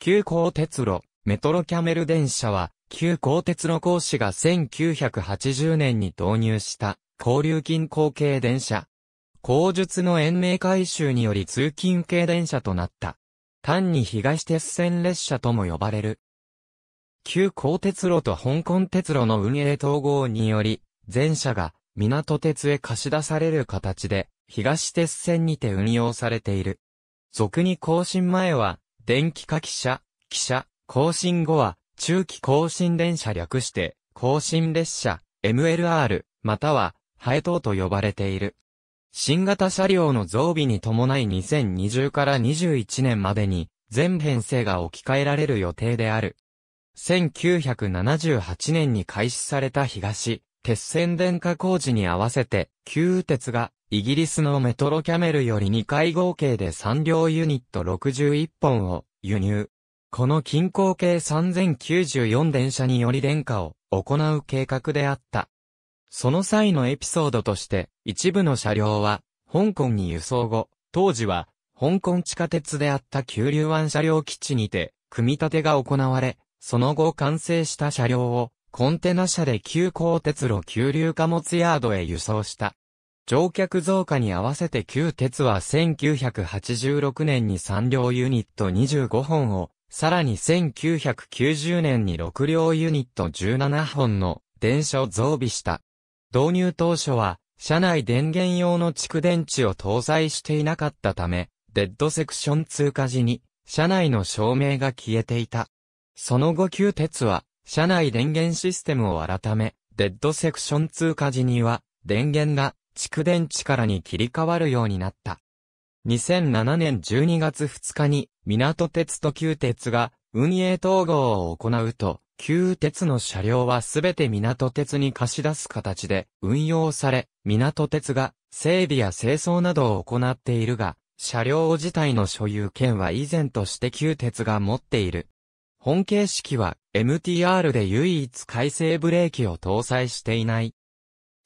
旧高鉄路、メトロキャメル電車は、旧高鉄路講師が1980年に導入した、交流金後継電車。後述の延命改修により通勤系電車となった。単に東鉄線列車とも呼ばれる。旧鋼鉄路と香港鉄路の運営統合により、全車が港鉄へ貸し出される形で、東鉄線にて運用されている。俗に更新前は、電気化汽車、汽車、更新後は、中期更新電車略して、更新列車、MLR、または、ハエ等と呼ばれている。新型車両の増備に伴い2020から21年までに、全編成が置き換えられる予定である。1978年に開始された東、鉄線電化工事に合わせて、旧鉄がイギリスのメトロキャメルより2回合計で3両ユニット61本を輸入。この近郊計3094電車により電化を行う計画であった。その際のエピソードとして、一部の車両は、香港に輸送後、当時は、香港地下鉄であった九流湾車両基地にて、組み立てが行われ、その後完成した車両を、コンテナ車で急行鉄路急流貨物ヤードへ輸送した。乗客増加に合わせて旧鉄は1986年に3両ユニット25本を、さらに1990年に6両ユニット17本の電車を増備した。導入当初は、車内電源用の蓄電池を搭載していなかったため、デッドセクション通過時に、車内の照明が消えていた。その後旧鉄は、車内電源システムを改め、デッドセクション通過時には、電源が蓄電池からに切り替わるようになった。2007年12月2日に、港鉄と旧鉄が運営統合を行うと、旧鉄の車両はすべて港鉄に貸し出す形で運用され、港鉄が整備や清掃などを行っているが、車両自体の所有権は以前として旧鉄が持っている。本形式は MTR で唯一改正ブレーキを搭載していない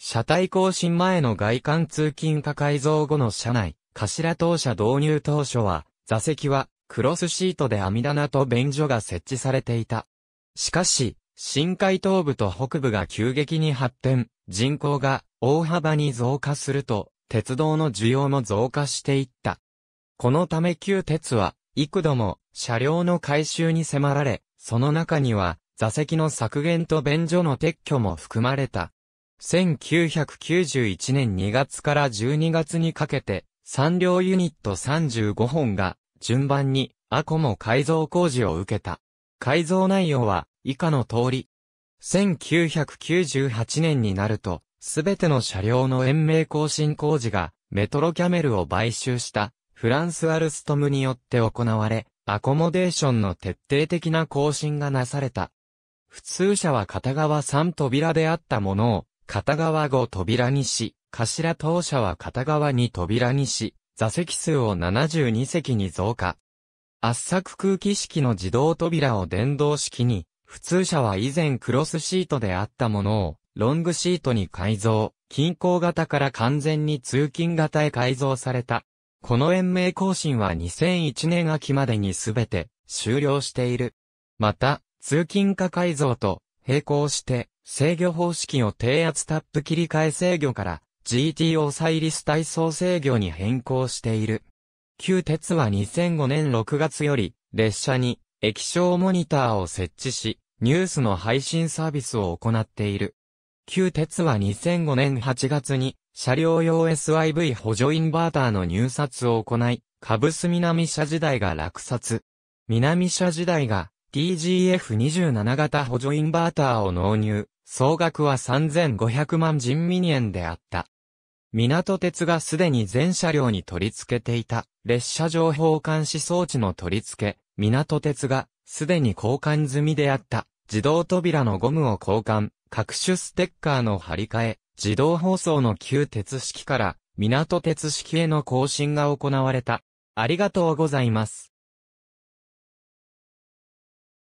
車体更新前の外観通勤化改造後の車内、頭当車導入当初は、座席はクロスシートで網棚と便所が設置されていた。しかし、深海東部と北部が急激に発展、人口が大幅に増加すると、鉄道の需要も増加していった。このため旧鉄は、幾度も車両の改修に迫られ、その中には座席の削減と便所の撤去も含まれた。1991年2月から12月にかけて、3両ユニット35本が、順番に、アコモ改造工事を受けた。改造内容は、以下の通り。1998年になると、すべての車両の延命更新工事が、メトロキャメルを買収した、フランスアルストムによって行われ、アコモデーションの徹底的な更新がなされた。普通車は片側3扉であったものを、片側5扉にし、頭当社は片側2扉にし、座席数を72席に増加。圧搾空気式の自動扉を電動式に、普通車は以前クロスシートであったものを、ロングシートに改造、近郊型から完全に通勤型へ改造された。この延命更新は2001年秋までにすべて終了している。また、通勤化改造と並行して制御方式を低圧タップ切り替え制御から GTO サイリス体操制御に変更している。旧鉄は2005年6月より列車に液晶モニターを設置し、ニュースの配信サービスを行っている。旧鉄は2005年8月に車両用 SIV 補助インバーターの入札を行い、カブス南車時代が落札。南車時代が TGF27 型補助インバーターを納入。総額は3500万人民円であった。港鉄がすでに全車両に取り付けていた列車情報監視装置の取り付け、港鉄がすでに交換済みであった自動扉のゴムを交換、各種ステッカーの張り替え、自動放送の旧鉄式から港鉄式への更新が行われた。ありがとうございます。